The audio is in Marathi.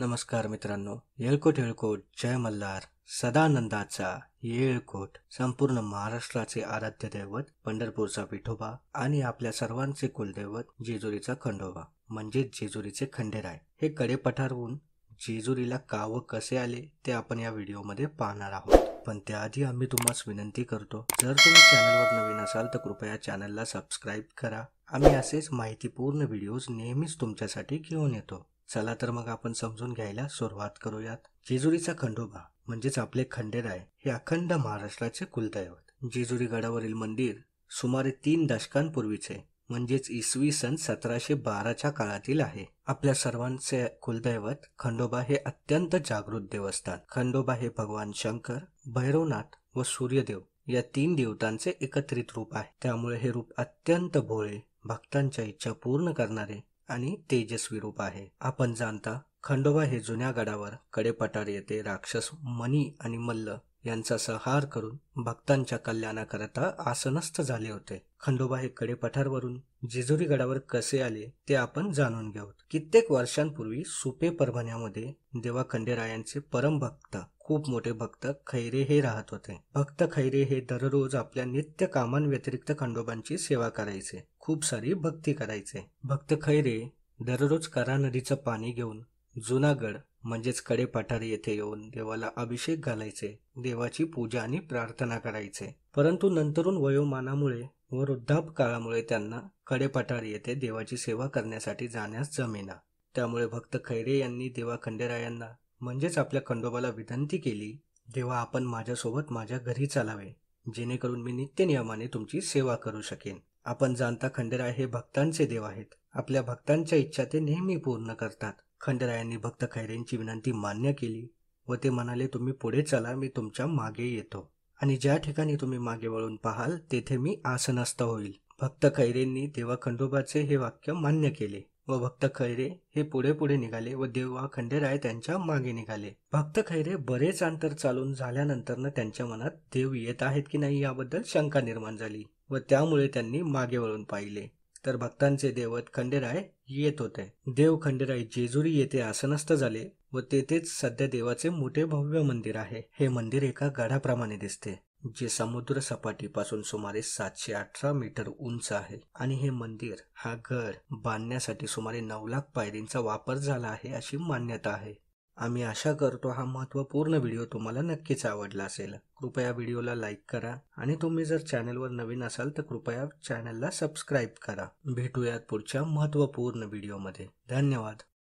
नमस्कार मित्रांनो येळकोट येळकोट जय मल्हार सदानंदाचा येळकोट संपूर्ण महाराष्ट्राचे आराध्य दैवत पंढरपूरचा विठोबा आणि आपल्या सर्वांचे कुलदैवत जेजुरीचा खंडोबा म्हणजे जेजुरीचे खंडेराय हे कडे पठारवून जेजुरीला का व कसे आले ते आपण या व्हिडिओमध्ये पाहणार आहोत पण त्याआधी आम्ही तुम्हाला विनंती करतो जर तुम्ही चॅनलवर नवीन असाल तर कृपया चॅनलला सबस्क्राईब करा आम्ही असेच माहितीपूर्ण व्हिडिओज नेहमीच तुमच्यासाठी घेऊन येतो चला तर मग आपण समजून घ्यायला सुरुवात करूयात जेजुरीचा खंडोबा म्हणजेच आपले खंडेराय हे अखंड महाराष्ट्राचे कुलदैवत जेजुरी गडावरील मंदिर सुमारे तीन दशकांपूर्वीचे म्हणजेच इसवी सन सतराशे बाराच्या काळातील आहे आपल्या सर्वांचे कुलदैवत खंडोबा हे अत्यंत जागृत देवस्थान खंडोबा हे भगवान शंकर भैरवनाथ व सूर्यदेव या तीन देवतांचे एकत्रित रूप आहे त्यामुळे हे रूप अत्यंत भोळे भक्तांच्या इच्छा पूर्ण करणारे आणि तेजस्वी रूप आहे आपण जाणता खंडोबा हे जुन्या गडावर कडेपठार येते राक्षस मनी आणि मल्ल यांचा संहार करून भक्तांच्या कल्याणाकरता आसनस्थ झाले होते खंडोबा हे कडेपठारवरून जेजुरी गडावर कसे आले ते आपण जाणून घेऊ कित्येक वर्षांपूर्वी सुपे परभण्यामध्ये देवा खंडेरायांचे परम भक्त खूप मोठे भक्त खैरे हे राहत होते भक्त खैरे हे दररोज आपल्या नित्य कामांव्यतिरिक्त खंडोबांची सेवा करायचे खूप सारी भक्ती करायचे भक्त खैरे दररोज करा नदीचं पाणी घेऊन जुनागड म्हणजेच पठारी येथे येऊन देवाला अभिषेक घालायचे देवाची पूजा आणि प्रार्थना करायचे परंतु नंतरून वयोमानामुळे व वृद्धाप काळामुळे त्यांना कडे पठारी येथे देवाची सेवा करण्यासाठी जाण्यास जमेना त्यामुळे भक्त खैरे यांनी देवा खंडेरायांना म्हणजेच आपल्या खंडोबाला विनंती केली तेव्हा आपण माझ्यासोबत माझ्या घरी चालावे जेणेकरून मी नित्यनियमाने तुमची सेवा करू शकेन आपण जाणता खंडेराय हे भक्तांचे देव आहेत आपल्या भक्तांच्या इच्छा ते नेहमी पूर्ण करतात खंडेरायांनी भक्त खैरेंची विनंती मान्य केली व ते म्हणाले तुम्ही पुढे चला मी तुमच्या मागे येतो आणि ज्या ठिकाणी तुम्ही मागे वळून पाहाल तेथे मी आसनस्थ होईल भक्त खैरेंनी देवा खंडोबाचे हे वाक्य मान्य केले व भक्त खैरे हे पुढे पुढे निघाले व देवा खंडेराय त्यांच्या मागे निघाले भक्त खैरे बरेच अंतर चालून झाल्यानंतर त्यांच्या मनात देव येत आहेत की नाही याबद्दल शंका निर्माण झाली व त्यामुळे त्यांनी मागे वळून पाहिले तर भक्तांचे देवत खंडेराय येत होते देव खंडेराय जेजुरी येथे आसनस्थ झाले व तेथेच सध्या देवाचे मोठे भव्य मंदिर आहे हे मंदिर एका गडाप्रमाणे दिसते जे समुद्र सपाटीपासून सुमारे सातशे अठरा मीटर उंच आहे आणि हे मंदिर हा घर बांधण्यासाठी सुमारे नऊ लाख पायरींचा वापर झाला आहे अशी मान्यता आहे आम्ही आशा करतो हा महत्त्वपूर्ण व्हिडिओ तुम्हाला नक्कीच आवडला असेल कृपया व्हिडिओला लाईक करा आणि तुम्ही जर चॅनलवर नवीन असाल तर कृपया चॅनलला सबस्क्राईब करा भेटूयात पुढच्या महत्त्वपूर्ण व्हिडिओमध्ये धन्यवाद